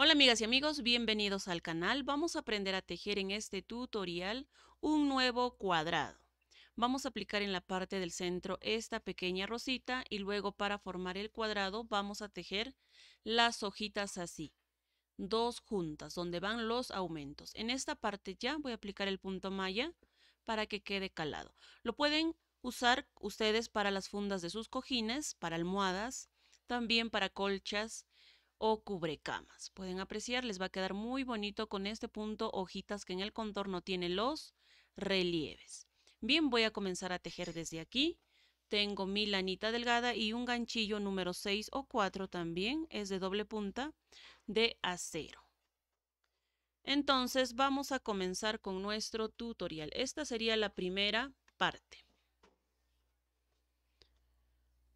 Hola amigas y amigos, bienvenidos al canal. Vamos a aprender a tejer en este tutorial un nuevo cuadrado. Vamos a aplicar en la parte del centro esta pequeña rosita y luego para formar el cuadrado vamos a tejer las hojitas así, dos juntas, donde van los aumentos. En esta parte ya voy a aplicar el punto malla para que quede calado. Lo pueden usar ustedes para las fundas de sus cojines, para almohadas, también para colchas, o cubrecamas. Pueden apreciar, les va a quedar muy bonito con este punto hojitas que en el contorno tiene los relieves. Bien, voy a comenzar a tejer desde aquí. Tengo mi lanita delgada y un ganchillo número 6 o 4 también, es de doble punta, de acero. Entonces vamos a comenzar con nuestro tutorial. Esta sería la primera parte.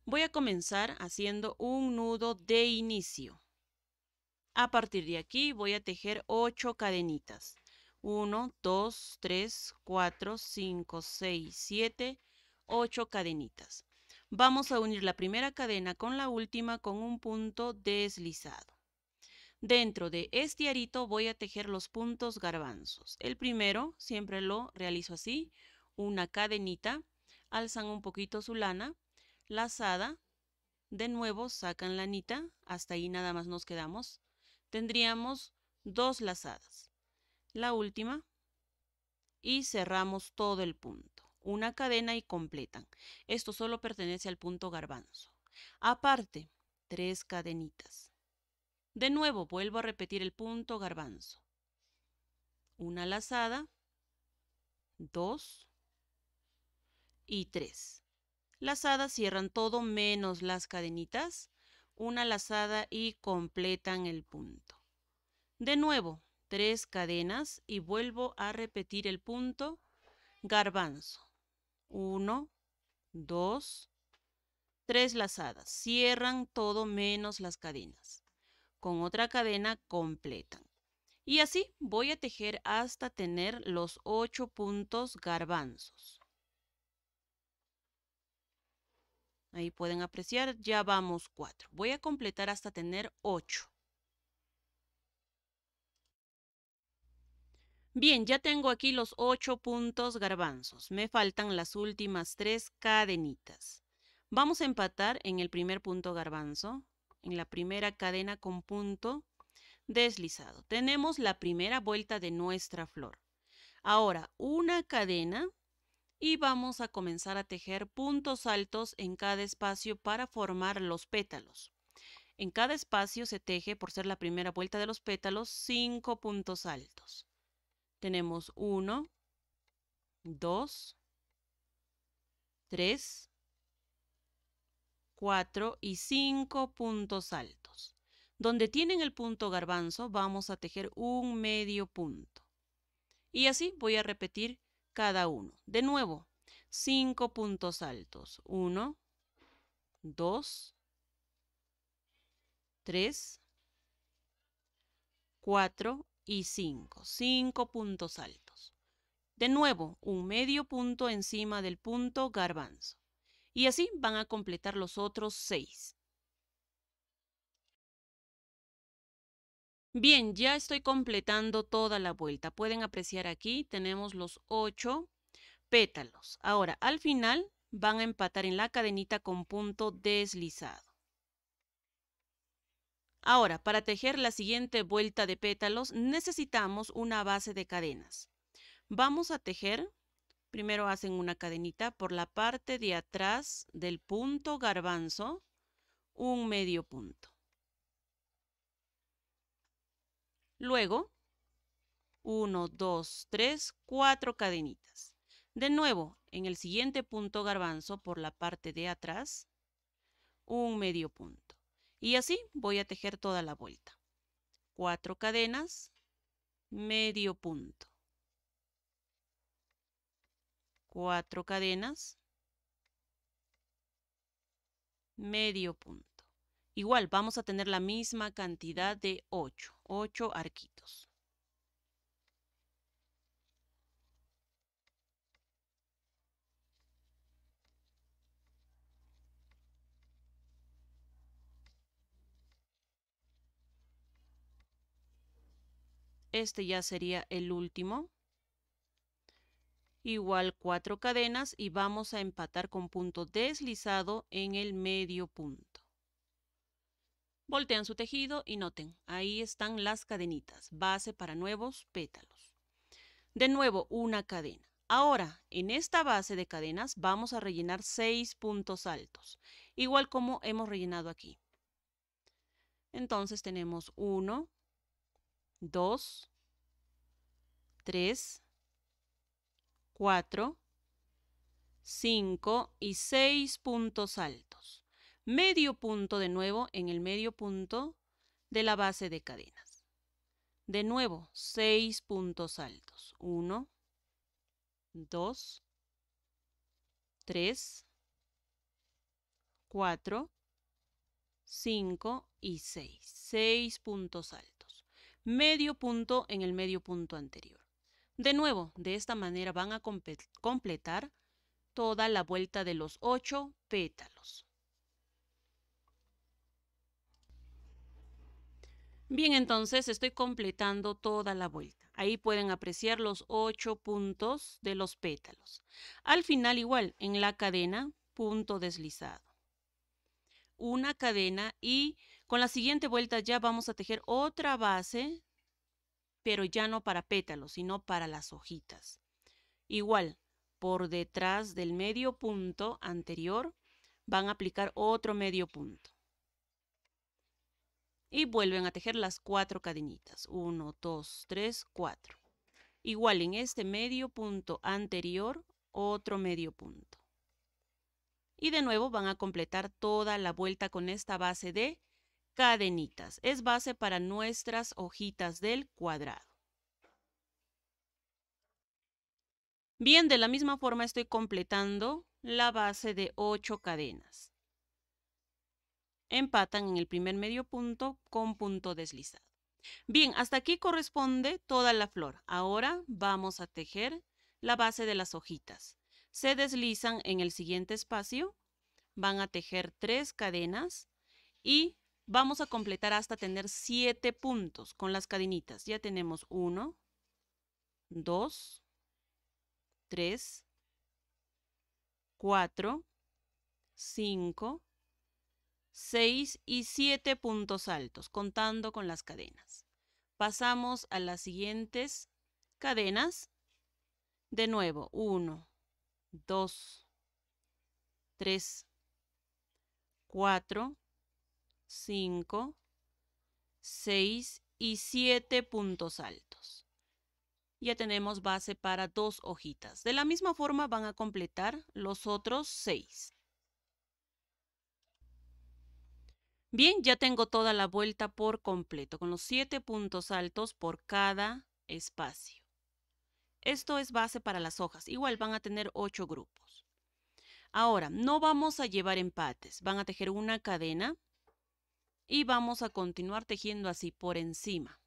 Voy a comenzar haciendo un nudo de inicio. A partir de aquí voy a tejer 8 cadenitas. 1, 2, 3, 4, 5, 6, 7, 8 cadenitas. Vamos a unir la primera cadena con la última con un punto deslizado. Dentro de este arito voy a tejer los puntos garbanzos. El primero siempre lo realizo así, una cadenita, alzan un poquito su lana, lazada, de nuevo sacan la anita, hasta ahí nada más nos quedamos, tendríamos dos lazadas. La última y cerramos todo el punto. Una cadena y completan. Esto solo pertenece al punto garbanzo. Aparte, tres cadenitas. De nuevo vuelvo a repetir el punto garbanzo. Una lazada, dos y tres. Lazadas cierran todo menos las cadenitas una lazada y completan el punto. De nuevo, tres cadenas y vuelvo a repetir el punto garbanzo. 1, 2, tres lazadas. Cierran todo menos las cadenas. Con otra cadena completan. Y así voy a tejer hasta tener los ocho puntos garbanzos. Ahí pueden apreciar, ya vamos 4. Voy a completar hasta tener 8. Bien, ya tengo aquí los 8 puntos garbanzos. Me faltan las últimas tres cadenitas. Vamos a empatar en el primer punto garbanzo, en la primera cadena con punto deslizado. Tenemos la primera vuelta de nuestra flor. Ahora, una cadena y vamos a comenzar a tejer puntos altos en cada espacio para formar los pétalos. En cada espacio se teje, por ser la primera vuelta de los pétalos, 5 puntos altos. Tenemos 1, 2, 3, 4 y 5 puntos altos. Donde tienen el punto garbanzo vamos a tejer un medio punto. Y así voy a repetir cada uno. De nuevo, cinco puntos altos. Uno, dos, tres, cuatro y cinco. Cinco puntos altos. De nuevo, un medio punto encima del punto garbanzo. Y así van a completar los otros seis. Bien, ya estoy completando toda la vuelta. Pueden apreciar aquí, tenemos los ocho pétalos. Ahora, al final van a empatar en la cadenita con punto deslizado. Ahora, para tejer la siguiente vuelta de pétalos necesitamos una base de cadenas. Vamos a tejer, primero hacen una cadenita por la parte de atrás del punto garbanzo, un medio punto. Luego, 1, 2, 3, 4 cadenitas. De nuevo, en el siguiente punto garbanzo por la parte de atrás, un medio punto. Y así voy a tejer toda la vuelta. 4 cadenas, medio punto. 4 cadenas, medio punto. Igual vamos a tener la misma cantidad de 8. Ocho arquitos. Este ya sería el último. Igual cuatro cadenas y vamos a empatar con punto deslizado en el medio punto. Voltean su tejido y noten, ahí están las cadenitas, base para nuevos pétalos. De nuevo, una cadena. Ahora, en esta base de cadenas vamos a rellenar 6 puntos altos, igual como hemos rellenado aquí. Entonces tenemos 1, 2, 3, 4, 5 y 6 puntos altos medio punto de nuevo en el medio punto de la base de cadenas. De nuevo, 6 puntos altos. 1, 2, 3, 4, 5 y 6. 6 puntos altos. Medio punto en el medio punto anterior. De nuevo, de esta manera van a completar toda la vuelta de los 8 pétalos. Bien, entonces estoy completando toda la vuelta. Ahí pueden apreciar los ocho puntos de los pétalos. Al final igual, en la cadena, punto deslizado. Una cadena y con la siguiente vuelta ya vamos a tejer otra base, pero ya no para pétalos, sino para las hojitas. Igual, por detrás del medio punto anterior, van a aplicar otro medio punto y vuelven a tejer las cuatro cadenitas. 1, 2, 3, 4. Igual en este medio punto anterior, otro medio punto. Y de nuevo van a completar toda la vuelta con esta base de cadenitas. Es base para nuestras hojitas del cuadrado. Bien, de la misma forma estoy completando la base de 8 cadenas empatan en el primer medio punto con punto deslizado. Bien, hasta aquí corresponde toda la flor. Ahora vamos a tejer la base de las hojitas. Se deslizan en el siguiente espacio, van a tejer tres cadenas y vamos a completar hasta tener siete puntos con las cadenitas. Ya tenemos uno, dos, tres, cuatro, cinco, 6 y 7 puntos altos, contando con las cadenas. Pasamos a las siguientes cadenas. De nuevo, 1, 2, 3, 4, 5, 6 y 7 puntos altos. Ya tenemos base para dos hojitas. De la misma forma van a completar los otros 6. Bien, ya tengo toda la vuelta por completo, con los siete puntos altos por cada espacio. Esto es base para las hojas. Igual van a tener ocho grupos. Ahora, no vamos a llevar empates. Van a tejer una cadena y vamos a continuar tejiendo así por encima.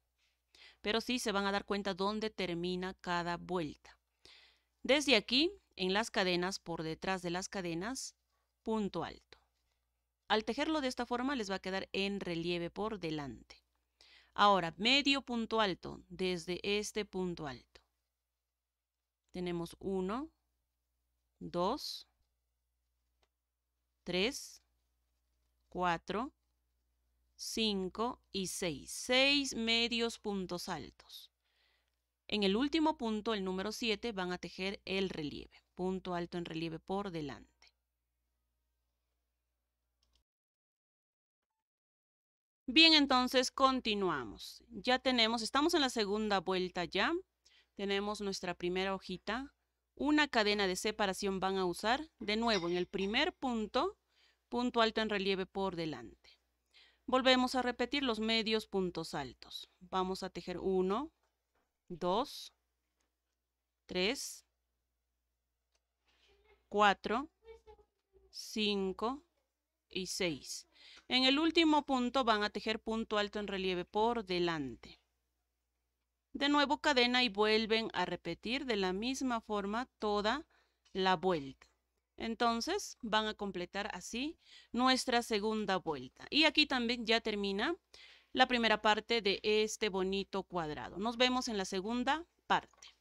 Pero sí se van a dar cuenta dónde termina cada vuelta. Desde aquí, en las cadenas, por detrás de las cadenas, punto alto. Al tejerlo de esta forma les va a quedar en relieve por delante. Ahora, medio punto alto desde este punto alto. Tenemos 1, 2, 3, 4, 5 y 6. 6 medios puntos altos. En el último punto, el número 7, van a tejer el relieve. Punto alto en relieve por delante. Bien, entonces continuamos. Ya tenemos, estamos en la segunda vuelta ya. Tenemos nuestra primera hojita. Una cadena de separación van a usar de nuevo en el primer punto, punto alto en relieve por delante. Volvemos a repetir los medios puntos altos. Vamos a tejer 1, 2, 3, 4, 5 y 6. En el último punto van a tejer punto alto en relieve por delante. De nuevo cadena y vuelven a repetir de la misma forma toda la vuelta. Entonces van a completar así nuestra segunda vuelta. Y aquí también ya termina la primera parte de este bonito cuadrado. Nos vemos en la segunda parte.